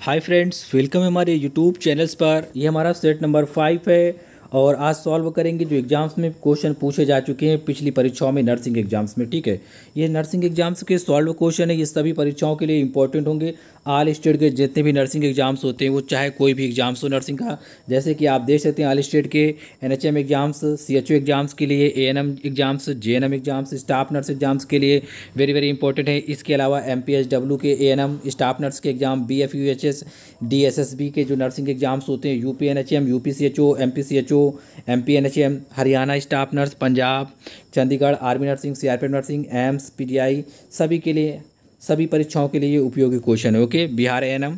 Hi friends welcome है हमारे YouTube channels पर ये हमारा सेट नंबर फाइव है और आज सॉल्व करेंगे जो एग्ज़ाम्स में क्वेश्चन पूछे जा चुके हैं पिछली परीक्षाओं में नर्सिंग एग्ज़ाम्स में ठीक है ये नर्सिंग एग्ज़ाम्स के सॉल्व क्वेश्चन है ये सभी परीक्षाओं के लिए इंपॉर्टेंट होंगे आल स्टेट के जितने भी नर्सिंग एग्ज़ाम्स होते हैं वो चाहे कोई भी एग्ज़ाम्स हो नर्सिंग का जैसे कि आप देख सकते हैं आल स्टेट के N H M exams C H O exams के लिए A N M exams J N M exams staff nurse exams के लिए वेरी वेरी इंपॉर्टेंट है इसके अलावा एम पी एच डब्ल्यू के A N M staff nurse के exam B F U H S D S S B के जो nursing exams होते हैं U P N H M U P C H O M P C H O M P N H M Haryana staff nurse Punjab Chandigarh army nursing C R P nursing AIIMS P T I सभी के लिए सभी परीक्षाओं के लिए उपयोगी question है okay Bihar M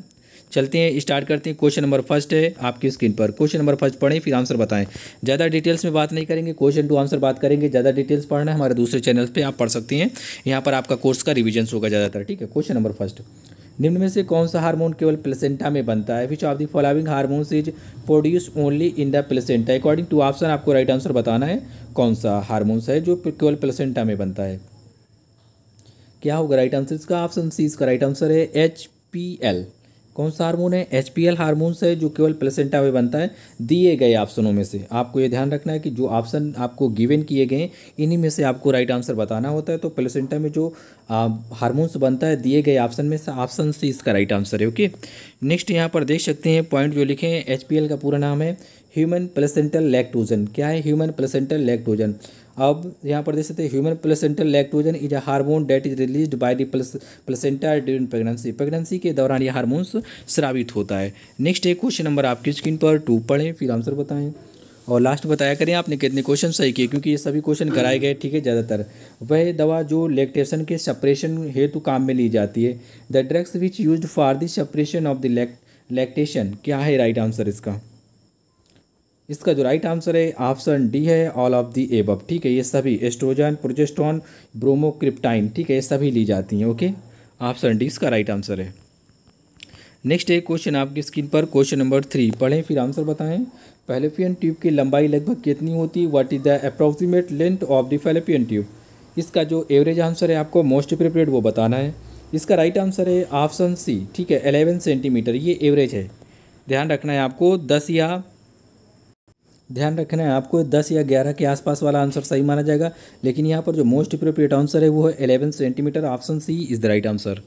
चलते हैं स्टार्ट करते हैं क्वेश्चन नंबर फर्स्ट है आपकी स्क्रीन पर क्वेश्चन नंबर फर्स्ट पढ़ें फिर आंसर बताएं ज़्यादा डिटेल्स में बात नहीं करेंगे क्वेश्चन टू आंसर बात करेंगे ज़्यादा डिटेल्स पढ़ना हमारे दूसरे चैनल पर आप पढ़ सकती हैं यहाँ पर आपका कोर्स का रिविजन होगा ज़्यादातर ठीक है क्वेश्चन नंबर फर्स्ट निम्न में से कौन सा हार्मोन केवल प्लेसेंटा में बनता है which of the following hormones is produce only in the placenta according to option आपको राइट आंसर बताना है कौन सा हारमोन्स है जो केवल प्लेसेंटा में बनता है क्या होगा राइट आंसर इसका ऑप्शन सी इसका राइट आंसर है एच पी एल कौन सा हार्मोन है एच पी एल हारमोन्स है जो केवल प्लेसेंटा में बनता है दिए गए ऑप्शनों में से आपको ये ध्यान रखना है कि जो ऑप्शन आपको गिवन किए गए इन्हीं में से आपको राइट आंसर बताना होता है तो प्लेसेंटा में जो हारमोन्स बनता है दिए गए ऑप्शन में से ऑप्शन सी इसका राइट आंसर है ओके नेक्स्ट यहाँ पर देख सकते हैं पॉइंट जो लिखे हैं एच पी एल का पूरा नाम है ह्यूमन प्लेसेंटल लैक्टोजन क्या है ह्यूमन प्लेसेंटल लैक्टोजन अब यहाँ पर देख सकते हैं human placental lactogen is a hormone that is release by the placenta during pregnancy pregnancy के दौरान यह हार्मोन्स स्रावित होता है नेक्स्ट है क्वेश्चन नंबर आपकी स्क्रीन पर टू पढ़ें फिर आंसर बताएं और लास्ट बताया करें आपने कितने क्वेश्चन सही किए क्योंकि ये सभी क्वेश्चन कराए गए ठीक है ज़्यादातर वह दवा जो लैक्टेशन के सपरेशन हेतु काम में ली जाती है the drugs which use for the separation of the lactation क्या है राइट आंसर इसका इसका जो राइट आंसर है ऑप्शन डी है ऑल ऑफ दी एबब ठीक है ये सभी एस्ट्रोजन प्रोजेस्टोन ब्रोमोक्रिप्टाइन ठीक है ये सभी ली जाती हैं ओके ऑप्शन डी इसका राइट आंसर है नेक्स्ट है क्वेश्चन आपकी स्क्रीन पर क्वेश्चन नंबर थ्री पढ़ें फिर आंसर बताएं फेलेपियन ट्यूब की लंबाई लगभग कितनी होती है what is the approximate length of the fallopian tube इसका जो एवरेज आंसर है आपको मोस्ट प्रिपेयर्ड वो बताना है इसका राइट आंसर है ऑप्शन सी ठीक है एलेवन सेंटीमीटर ये एवरेज है ध्यान रखना है आपको दस या ध्यान रखना है आपको दस या ग्यारह के आसपास वाला आंसर सही माना जाएगा लेकिन यहाँ पर जो मोस्ट अप्रोप्रिएट आंसर है वो है eleven centimetre option C is the right answer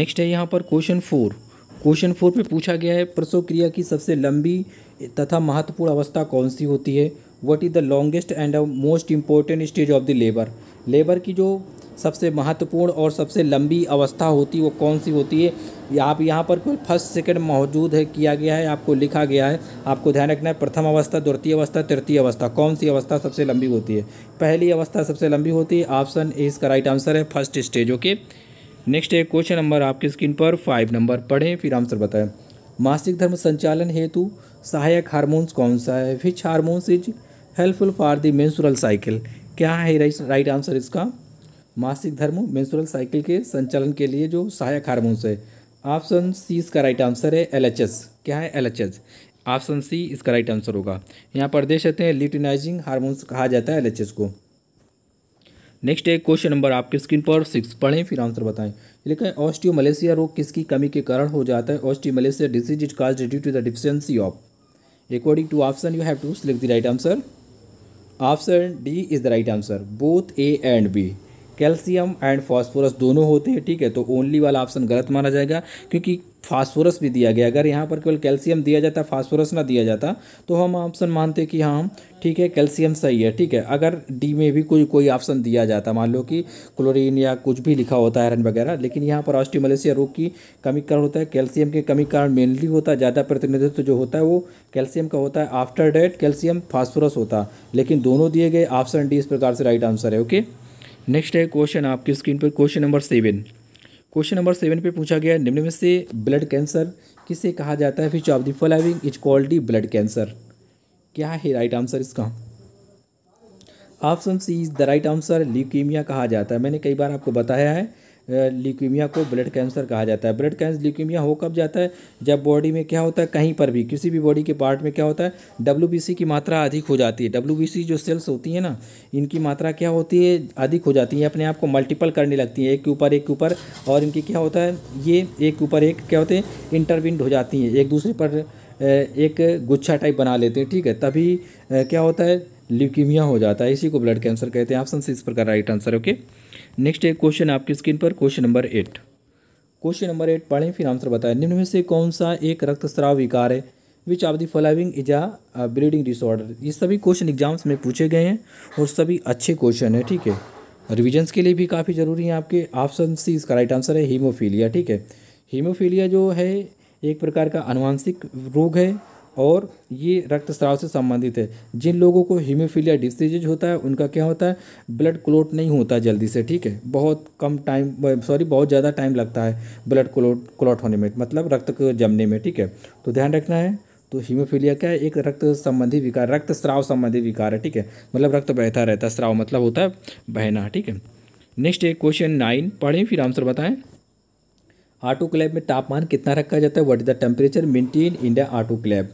next है यहाँ पर क्वेश्चन फोर क्वेश्चन फोर पे पूछा गया है प्रसव क्रिया की सबसे लंबी तथा महत्वपूर्ण अवस्था कौन सी होती है what is the longest and most important stage of the labour labour की जो सबसे महत्वपूर्ण और सबसे लंबी अवस्था होती है वो कौन सी होती है आप यहाँ पर कोई फर्स्ट सेकंड मौजूद है किया गया है आपको लिखा गया है आपको ध्यान रखना है प्रथम अवस्था द्वितीय अवस्था तृतीय अवस्था कौन सी अवस्था सबसे लंबी होती है पहली अवस्था सबसे लंबी होती है ऑप्शन ए इसका राइट आंसर है फर्स्ट स्टेज ओके नेक्स्ट है क्वेश्चन नंबर आपकी स्क्रीन पर फाइव नंबर पढ़ें फिर आंसर बताएं मासिक धर्म संचालन हेतु सहायक हारमोन्स कौन सा है which hormones is helpful for the menstrual cycle क्या है राइट आंसर इसका मासिक धर्म मेंस्ट्रुअल साइकिल के संचालन के लिए जो सहायक हार्मोन्स है ऑप्शन सी इसका राइट आंसर है एलएचएस क्या है एलएचएस ऑप्शन सी इसका राइट आंसर होगा यहाँ पर देख सकते हैं लिटिनाइजिंग हार्मोन्स कहा जाता है एलएचएस को नेक्स्ट है क्वेश्चन नंबर आपके स्क्रीन पर सिक्स पढ़ें फिर आंसर बताएं लेकिन ऑस्टियो मलेशिया रोग किसकी कमी के कारण हो जाता है osteomalacia disease is cause due to the deficiency of according to option you have to select the right answer Option D is the right answer, both A and B. Calcium and phosphorus दोनों होते हैं ठीक है तो only वाला option गलत माना जाएगा क्योंकि फास्फोरस भी दिया गया अगर यहाँ पर केवल कैल्शियम दिया जाता फास्फोरस ना दिया जाता तो हम ऑप्शन मानते कि हाँ हम ठीक है कैल्शियम सही है ठीक है अगर डी में भी कोई कोई ऑप्शन दिया जाता मान लो कि क्लोरीन या कुछ भी लिखा होता है आयरन वगैरह लेकिन यहाँ पर ऑस्टिमलेशिया रोग की कमी कारण होता है कैल्शियम के कमी कारण मेनली होता है ज़्यादा प्रतिनिधित्व तो जो होता है वो कैल्शियम का होता है आफ्टर डेट कैल्शियम फास्फोरस होता लेकिन दोनों दिए गए ऑप्शन डी इस प्रकार से राइट आंसर है ओके नेक्स्ट है क्वेश्चन आपकी स्क्रीन पर question number seven question number seven पे पूछा गया निम्न में से ब्लड कैंसर किसे कहा जाता है which of the following is called the blood cancer क्या है राइट आंसर इसका option C is the right answer leukaemia कहा जाता है मैंने कई बार आपको बताया है ल्यूकीमिया को ब्लड कैंसर कहा जाता है ब्लड कैंसर ल्यूकीमिया हो कब जाता है जब बॉडी में क्या होता है कहीं पर भी किसी भी बॉडी के पार्ट में क्या होता है डब्ल्यू की मात्रा अधिक हो जाती है डब्ल्यू जो सेल्स होती है ना इनकी मात्रा क्या होती है अधिक हो जाती है अपने आप को मल्टीपल करने लगती है एक के ऊपर एक के ऊपर और इनकी क्या होता है ये एक के ऊपर एक क्या होते हैं इंटरविंड हो जाती हैं एक दूसरे पर एक गुच्छा टाइप बना लेते हैं ठीक है तभी क्या होता है ल्यूकीमिया हो जाता है इसी को ब्लड कैंसर कहते हैं ऑप्शन सी इस प्रकार राइट आंसर ओके नेक्स्ट एक क्वेश्चन आपकी स्क्रीन पर question number eight question number eight पढ़ें फिर आंसर बताएं निम्न में से कौन सा एक रक्तस्राव विकार है which of the following is a bleeding disorder ये सभी क्वेश्चन एग्जाम्स में पूछे गए हैं और सभी अच्छे क्वेश्चन हैं ठीक है रिविजन्स के लिए भी काफ़ी ज़रूरी है आपके ऑप्शन सी इसका राइट आंसर है हीमोफीलिया ठीक है हीमोफीलिया जो है एक प्रकार का अनुवांशिक रोग है और ये रक्तस्राव से संबंधित है जिन लोगों को हीमोफीलिया डिसीजेज होता है उनका क्या होता है ब्लड क्लोट नहीं होता जल्दी से ठीक है बहुत कम टाइम सॉरी बहुत ज़्यादा टाइम लगता है ब्लड क्लोट क्लॉट होने में मतलब रक्त जमने में ठीक है तो ध्यान रखना है तो हीमोफीलिया क्या है एक रक्त संबंधी विकार रक्त स्राव संबंधी विकार है ठीक है मतलब रक्त बहता रहता है स्राव मतलब होता है बहना ठीक है नेक्स्ट एक क्वेश्चन नाइन पढ़ें फिर आंसर बताएं क्लैब में तापमान कितना रखा जाता है what is the temperature maintain in the club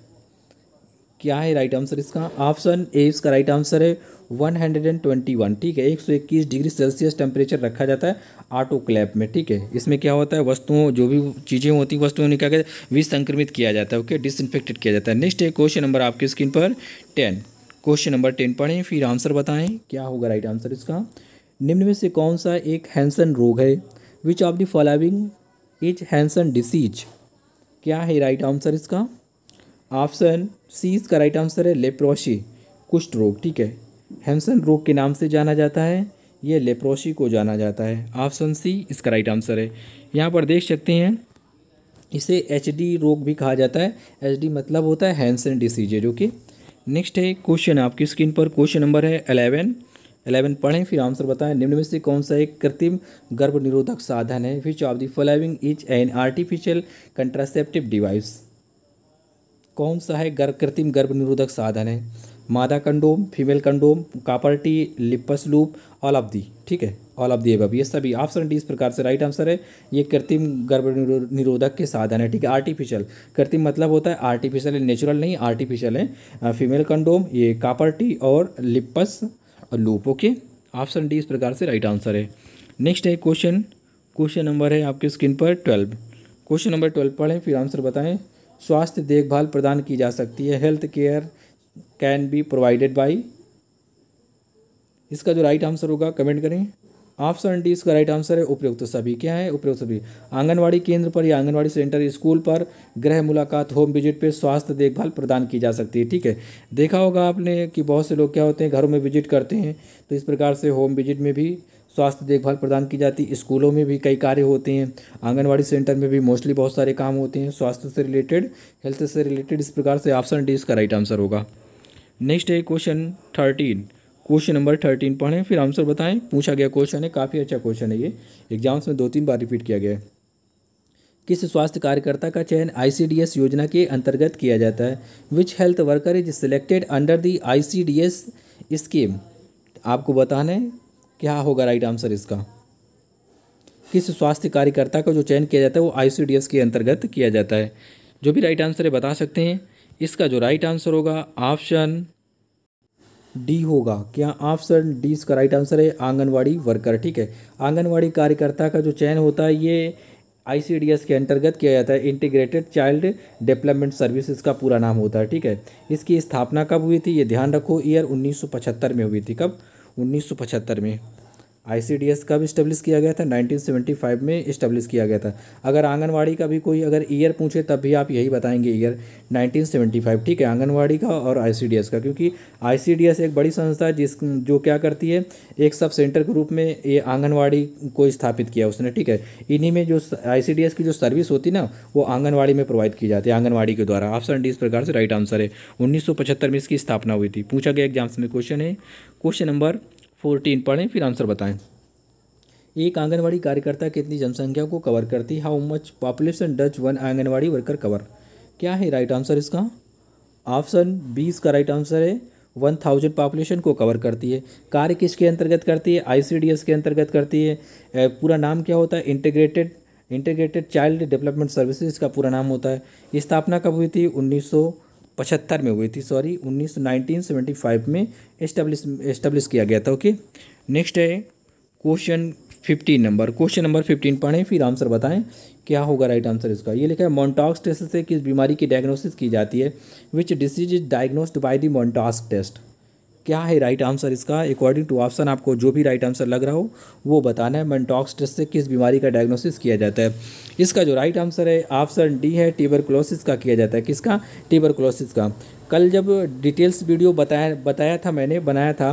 क्या है राइट आंसर इसका ऑप्शन ए इसका राइट आंसर है 121 ठीक है 121 डिग्री सेल्सियस टेम्परेचर रखा जाता है ऑटो क्लैप में ठीक है इसमें क्या होता है वस्तुओं जो भी चीज़ें होती हैं वस्तुओं ने क्या कहते हैं विसंक्रमित किया जाता है ओके डिसइनफेक्टेड किया जाता है नेक्स्ट है क्वेश्चन नंबर आपके स्क्रीन पर टेन क्वेश्चन नंबर टेन पढ़ें फिर आंसर बताएं क्या होगा राइट आंसर इसका निम्न में से कौन सा एक हैंसन रोग है which of the following is Hansen disease क्या है राइट आंसर इसका ऑप्शन सी इसका राइट आंसर है लेप्रोशी कुष्ठ रोग ठीक है हैमसन रोग के नाम से जाना जाता है यह लेप्रोशी को जाना जाता है ऑप्शन सी इसका राइट आंसर है यहाँ पर देख सकते हैं इसे एच रोग भी कहा जाता है एच मतलब होता है हैंसन डिसीज है जो कि नेक्स्ट है क्वेश्चन आपकी स्क्रीन पर क्वेश्चन नंबर है अलेवन अलेवन पढ़ें फिर आंसर बताएं निम्न में से कौन सा एक कृत्रिम गर्भ निरोधक साधन है फिर of the following is an artificial contraceptive device कौन सा है गर्भ कृत्रिम गर्भ निरोधक साधन है मादा condom female condom copper T Lippes loop all of the ठीक है ऑल ऑफ दी एब ये सभी ऑप्शन डी इस प्रकार से राइट आंसर है ये कृत्रिम गर्भ निरोधक के साधन है ठीक है आर्टिफिशियल कृत्रिम मतलब होता है आर्टिफिशियल नेचुरल नहीं आर्टिफिशियल है फीमेल कंडोम ये कापर्टी और Lippes loop okay option D इस प्रकार से राइट आंसर है नेक्स्ट है क्वेश्चन क्वेश्चन नंबर है आपके स्क्रीन पर ट्वेल्व क्वेश्चन नंबर ट्वेल्व पढ़ें फिर आंसर बताएं स्वास्थ्य देखभाल प्रदान की जा सकती है health care can be provided by इसका जो राइट आंसर होगा कमेंट करें ऑप्शन डी इसका राइट आंसर है उपयुक्त सभी क्या है उपयुक्त सभी आंगनवाड़ी केंद्र पर या आंगनवाड़ी सेंटर स्कूल पर गृह मुलाकात होम विजिट पे स्वास्थ्य देखभाल प्रदान की जा सकती है ठीक है देखा होगा आपने कि बहुत से लोग क्या होते हैं घरों में विजिट करते हैं तो इस प्रकार से होम विजिट में भी स्वास्थ्य देखभाल प्रदान की जाती है स्कूलों में भी कई कार्य होते हैं आंगनवाड़ी सेंटर में भी मोस्टली बहुत सारे काम होते हैं स्वास्थ्य से रिलेटेड हेल्थ से रिलेटेड इस प्रकार से ऑप्शन डी इसका राइट आंसर होगा नेक्स्ट है question thirteen question number thirteen पढ़ें फिर आंसर बताएं पूछा गया क्वेश्चन है काफ़ी अच्छा क्वेश्चन है ये एग्जाम्स में दो तीन बार रिपीट किया गया है किस स्वास्थ्य कार्यकर्ता का चयन आईसीडीएस योजना के अंतर्गत किया जाता है which health worker is selected under the ICDS scheme आपको बताना है क्या होगा राइट आंसर इसका किस स्वास्थ्य कार्यकर्ता का जो चयन किया जाता है वो आई के अंतर्गत किया जाता है जो भी राइट आंसर है बता सकते हैं इसका जो राइट आंसर होगा ऑप्शन डी होगा क्या ऑप्शन डी इसका राइट आंसर है आंगनवाड़ी वर्कर ठीक है आंगनवाड़ी कार्यकर्ता का जो चयन होता है ये आईसीडीएस के अंतर्गत किया जाता है इंटीग्रेटेड चाइल्ड डेवलपमेंट सर्विस इसका पूरा नाम होता है ठीक है इसकी स्थापना कब हुई थी ये ध्यान रखो ईयर उन्नीस में हुई थी कब 1975 में आई कब इस्टेब्लिश किया गया था 1975 में इस्टेब्लिश किया गया था अगर आंगनवाड़ी का भी कोई अगर ईयर पूछे तब भी आप यही बताएंगे ईयर 1975 ठीक है आंगनवाड़ी का और आई का क्योंकि आई एक बड़ी संस्था है जिस जो क्या करती है एक सब सेंटर के रूप में ये आंगनवाड़ी को स्थापित किया उसने ठीक है इन्हीं में जो आई की जो सर्विस होती ना वो आंगनबाड़ी में प्रोवाइड की जाती है आंगनबाड़ी के द्वारा ऑप्शन डी इस प्रकार से राइट आंसर है उन्नीस में इसकी स्थापना हुई थी पूछा गया एग्जाम्स में क्वेश्चन है क्वेश्चन नंबर फोर्टीन पढ़ें फिर आंसर बताएं एक आंगनवाड़ी कार्यकर्ता कितनी जनसंख्या को कवर करती है how much population does one anganwadi worker cover क्या है राइट आंसर इसका ऑप्शन बी इसका राइट आंसर है वन थाउजेंड पॉपुलेशन को कवर करती है कार्य किसके अंतर्गत करती है आईसीडीएस के अंतर्गत करती है पूरा नाम क्या होता है integrated integrated child development services का पूरा नाम होता है स्थापना कब हुई थी उन्नीस सौ पचहत्तर में हुई थी सॉरी उन्नीस नाइनटीन सेवेंटी फाइव में इस्टब्लिश इस्टब्लिश किया गया था ओके नेक्स्ट है question fifteen number question number fifteen पढ़ें फिर आंसर बताएं क्या होगा राइट आंसर इसका ये लिखा है मोन्टॉक्स टेस्ट से किस बीमारी की डायग्नोसिस की जाती है which disease is diagnosed by the Mantoux test क्या है राइट आंसर इसका अकॉर्डिंग टू ऑप्शन आपको जो भी राइट आंसर लग रहा हो वो बताना है मनटॉक्स टेस्ट से किस बीमारी का डायग्नोसिस किया जाता है इसका जो राइट आंसर है ऑप्शन डी है टीबर का किया जाता है किसका टीबर का कल जब डिटेल्स वीडियो बताया बताया था मैंने बनाया था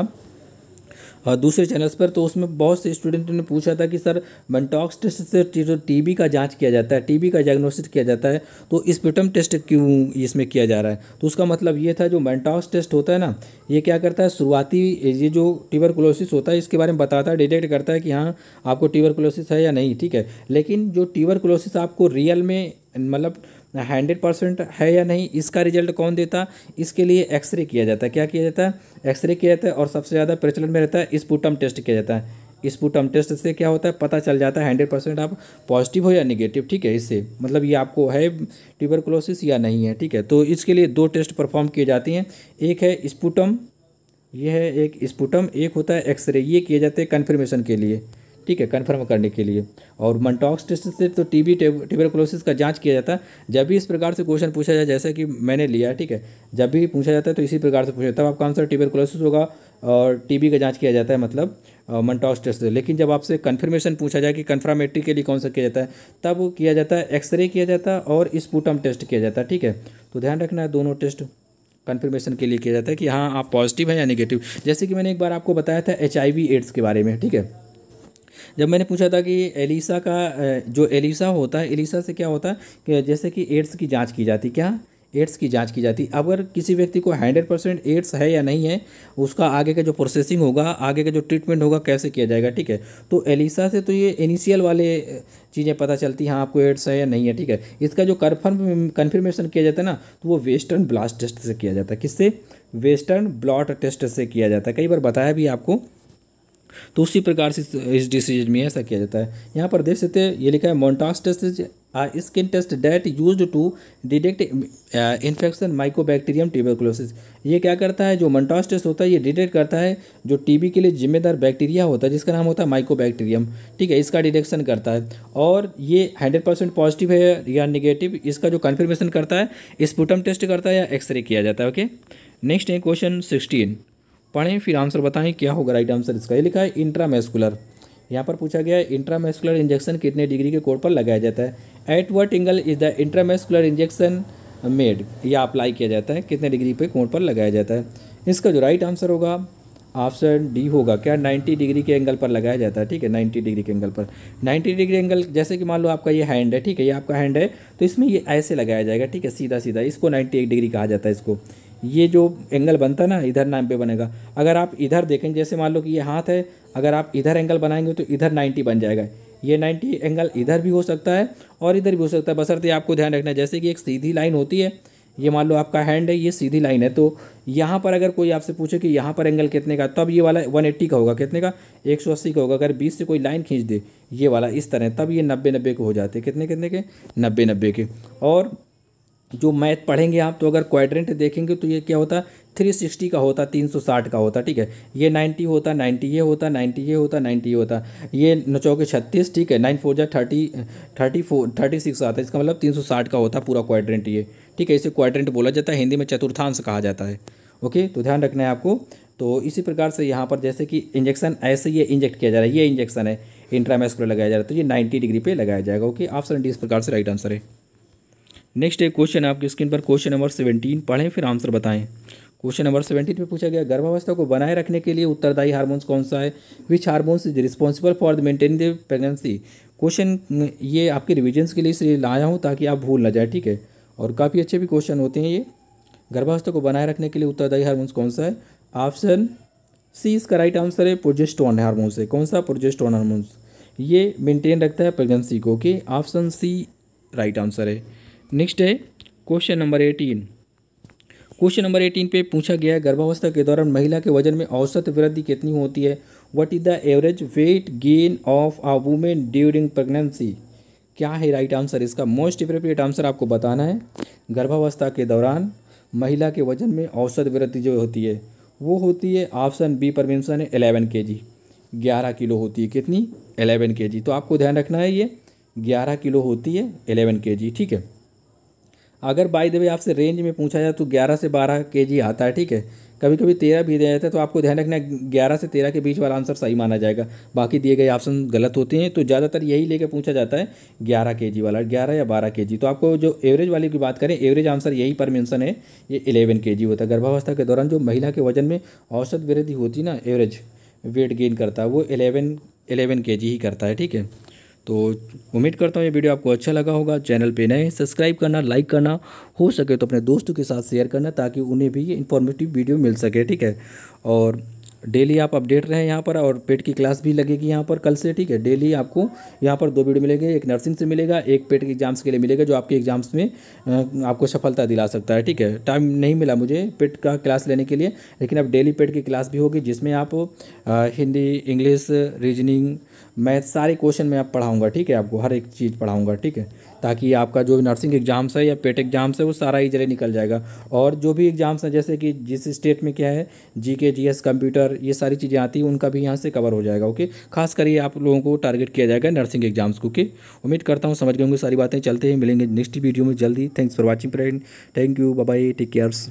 दूसरे चैनल्स पर तो उसमें बहुत से स्टूडेंट ने पूछा था कि सर मनटॉक्स टेस्ट से जो तो टीबी का जांच किया जाता है टीबी का डायग्नोसिस किया जाता है तो स्पिटम टेस्ट क्यों इसमें किया जा रहा है तो उसका मतलब ये था जो मनटॉक्स टेस्ट होता है ना ये क्या करता है शुरुआती ये जो ट्यूबरकुलोसिस होता है इसके बारे में बताता है डिटेक्ट करता है कि हाँ आपको ट्यूबरकुलोसिस है या नहीं ठीक है लेकिन जो ट्यूबरकुलोसिस आपको रियल में मतलब हंड्रेड परसेंट है या नहीं इसका रिजल्ट कौन देता इसके लिए एक्सरे किया जाता है क्या किया जाता है एक्सरे किया जाता है और सबसे ज़्यादा प्रचलन में रहता है स्पूटम टेस्ट किया जाता है स्पूटम टेस्ट से क्या होता है पता चल जाता है हंड्रेड परसेंट आप पॉजिटिव हो या निगेटिव ठीक है इससे मतलब ये आपको है ट्यूबरकुलोसिस या नहीं है ठीक है तो इसके लिए दो टेस्ट परफॉर्म किए जाते हैं एक है स्पूटम ये है एक स्पूटम एक होता है एक्सरे ये किए जाते हैं कन्फर्मेशन के लिए ठीक है कन्फर्म करने के लिए और मनटॉक्स टेस्ट से तो टी बी ट्यूबरकुलोसिस का जाँच किया जाता है जब भी इस प्रकार से क्वेश्चन पूछा जाए जैसे कि मैंने लिया ठीक है जब भी पूछा जाता है तो इसी प्रकार से पूछा तब आपका आंसर ट्यूबरकुलोसिस होगा और टीबी का जांच किया जाता है मतलब मनटॉक्स टेस्ट से लेकिन जब आपसे कन्फर्मेशन पूछा जाए कि कन्फर्मेटरी के लिए कौन सा किया जाता है तब किया जाता है एक्सरे किया जाता है और स्पूटम टेस्ट किया जाता है ठीक है तो ध्यान रखना है दोनों टेस्ट कन्फर्मेशन के लिए किया जाता है कि हाँ आप पॉजिटिव हैं या नेगेटिव जैसे कि मैंने एक बार आपको बताया था एच एड्स के बारे में ठीक है जब मैंने पूछा था कि एलिसा का जो एलिसा होता है एलिसा से क्या होता है कि जैसे कि एड्स की जाँच की जाती क्या एड्स की जांच की जाती अगर किसी व्यक्ति को हंड्रेड परसेंट एड्स है या नहीं है उसका आगे का जो प्रोसेसिंग होगा आगे का जो ट्रीटमेंट होगा कैसे किया जाएगा ठीक है तो एलिसा से तो ये इनिशियल वाले चीज़ें पता चलती हैं हाँ आपको एड्स है या नहीं है ठीक है इसका जो कन्फर्म कन्फर्मेशन किया जाता है ना तो वो वेस्टर्न ब्लास्ट टेस्ट से किया जाता है किससे वेस्टर्न ब्लॉट टेस्ट से किया जाता है कई बार बताया भी आपको तो उसी प्रकार से इस डिसीजन में ऐसा किया जाता है यहाँ पर देख सकते हैं ये लिखा है Mantoux test or skin test that use to detect infection mycobacterium tuberculosis ये क्या करता है जो मोन्टास टेस्ट होता है ये डिटेक्ट करता है जो टीबी के लिए जिम्मेदार बैक्टीरिया होता है जिसका नाम होता है माइकोबैक्टीरियम ठीक है इसका डिटेक्शन करता है और ये हंड्रेड परसेंट पॉजिटिव है या निगेटिव इसका जो कन्फर्मेशन करता है स्पूटम टेस्ट करता है या एक्सरे किया जाता है ओके नेक्स्ट है क्वेश्चन सिक्सटीन पढ़ें फिर आंसर बताएं क्या होगा राइट आंसर इसका ये लिखा है इंट्रामेस्कुलर यहाँ पर पूछा गया है इंट्रामेस्कुलर इंजेक्शन कितने डिग्री के कोड पर लगाया जाता है at what angle is the intramuscular injection made या अप्लाई किया जाता है कितने डिग्री पे कोड पर लगाया जाता है इसका जो राइट आंसर होगा ऑप्शन डी होगा क्या 90 डिग्री के एंगल पर लगाया जाता है ठीक है 90 डिग्री के एंगल पर 90 डिग्री एंगल जैसे कि मान लो आपका ये हैंड है ठीक है ये आपका हैंड है तो इसमें ये ऐसे लगाया जाएगा ठीक है सीधा सीधा इसको 98 डिग्री कहा जाता है इसको ये जो एंगल बनता है ना इधर नाइन पे बनेगा अगर आप इधर देखें जैसे मान लो कि ये हाथ है अगर आप इधर एंगल बनाएंगे तो इधर नाइन्टी बन जाएगा ये नाइन्टी एंगल इधर भी हो सकता है और इधर भी हो सकता है बसरते आपको ध्यान रखना है जैसे कि एक सीधी लाइन होती है ये मान लो आपका हैंड है ये सीधी लाइन है तो यहाँ पर अगर कोई आपसे पूछे कि यहाँ पर एंगल कितने का तब ये वाला वन एट्टी का होगा कितने का एक सौ अस्सी का होगा अगर बीस से कोई लाइन खींच दे ये वाला इस तरह तब ये नब्बे नब्बे के हो जाते कितने कितने के नब्बे नब्बे के और जो मैथ पढ़ेंगे आप तो अगर क्वाड्रेंट देखेंगे तो ये क्या होता है थ्री सिक्सटी का होता तीन सौ साठ का होता ठीक है ये नाइन्टी होता नाइन्टी ये होता नाइन्टी ये होता नाइन्टी ये होता ये नौ चौके छत्तीस ठीक है नाइन फोर जै thirty thirty four thirty six आता है इसका मतलब तीन सौ साठ का होता पूरा क्वाड्रेंट ये ठीक है इसे क्वाड्रेंट बोला जाता है हिंदी में चतुर्थांश कहा जाता है ओके तो ध्यान रखना है आपको तो इसी प्रकार से यहाँ पर जैसे कि इंजेक्शन ऐसे ये इंजेक्ट किया जा रहा है ये इंजेक्शन है इंट्रामेस्कुलर लगाया जा रहा है तो ये नाइन्टी डिग्री पर लगाया जाएगा ओके ऑप्शन डी इस प्रकार से राइट आंसर है नेक्स्ट एक क्वेश्चन आपकी स्क्रीन पर क्वेश्चन नंबर सेवेंटीन पढ़ें फिर आंसर बताएं क्वेश्चन नंबर सेवेंटीन में पूछा गया गर्भावस्था को बनाए रखने के लिए उत्तरदायी हार्मोन्स कौन सा है which hormones is responsible for the maintain the pregnancy question ये आपके रिविजन्स के लिए इसलिए लाया हूँ ताकि आप भूल ना जाए ठीक है और काफ़ी अच्छे भी क्वेश्चन होते हैं ये गर्भावस्था को बनाए रखने के लिए उत्तरदायी हार्मोन्स कौन सा है ऑप्शन सी इसका राइट आंसर है प्रोजेस्टोन हार्मोन्स है कौन सा प्रोजेस्टोन हार्मोन्स ये मेंटेन रखता है प्रेगनेंसी को okay option C right answer है नेक्स्ट है question number eighteen question number eighteen पे पूछा गया है गर्भावस्था के दौरान महिला के वजन में औसत वृद्धि कितनी होती है what is the average weight gain of a women during pregnancy क्या है राइट आंसर इसका मोस्ट अप्रोप्रिएट आंसर आपको बताना है गर्भावस्था के दौरान महिला के वजन में औसत वृद्धि जो होती है वो होती है ऑप्शन बी पर मेंशन है एलेवन के जी ग्यारह किलो होती है कितनी एलेवन के जी तो आपको ध्यान रखना है ये ग्यारह किलो होती है एलेवन के जी ठीक है अगर बाई द आपसे रेंज में पूछा जाए तो ग्यारह से बारह के आता है ठीक है कभी कभी तेरह भी दिया जाता है तो आपको ध्यान रखना ग्यारह से तेरह के बीच वाला आंसर सही माना जाएगा बाकी दिए गए ऑप्शन गलत होते हैं तो ज़्यादातर यही लेकर पूछा जाता है ग्यारह के वाला ग्यारह या बारह के तो आपको जो एवरेज वाली की बात करें एवरेज आंसर यही पर मेंशन है ये इलेवन के होता है गर्भावस्था के दौरान जो महिला के वजन में औसत वृद्धि होती ना एवरेज वेट गेन करता है वो इलेवन इलेवन के ही करता है ठीक है तो उम्मीद करता हूँ ये वीडियो आपको अच्छा लगा होगा चैनल पे नए सब्सक्राइब करना लाइक करना हो सके तो अपने दोस्तों के साथ शेयर करना ताकि उन्हें भी ये इन्फॉर्मेटिव वीडियो मिल सके ठीक है और डेली आप अपडेट रहें यहाँ पर और पेट की क्लास भी लगेगी यहाँ पर कल से ठीक है डेली आपको यहाँ पर दो वीडियो मिलेंगे एक नर्सिंग से मिलेगा एक पेट के एग्जाम्स के लिए मिलेगा जो आपके एग्जाम्स में आपको सफलता दिला सकता है ठीक है टाइम नहीं मिला मुझे पेट का क्लास लेने के लिए लेकिन अब डेली पेट की क्लास भी होगी जिसमें आप हिंदी इंग्लिश रीजनिंग मैथ सारे क्वेश्चन मैं आप पढ़ाऊँगा ठीक है आपको हर एक चीज़ पढ़ाऊँगा ठीक है ताकि आपका जो नर्सिंग एग्ज़ाम्स है या पेट एग्ज़ाम्स e है वो सारा ही जरिए निकल जाएगा और जो भी एग्ज़ाम्स हैं जैसे कि जिस स्टेट में क्या है जी के जी एस कंप्यूटर ये सारी चीज़ें आती हैं उनका भी यहाँ से कवर हो जाएगा ओके खास कर आप लोगों को टारगेट किया जाएगा नर्सिंग एग्ज़ाम्स को ओके उम्मीद करता हूँ समझ गए होंगे सारी बातें चलते हैं मिलेंगे नेक्स्ट वीडियो में जल्दी thanks for watching friend thank you bye take cares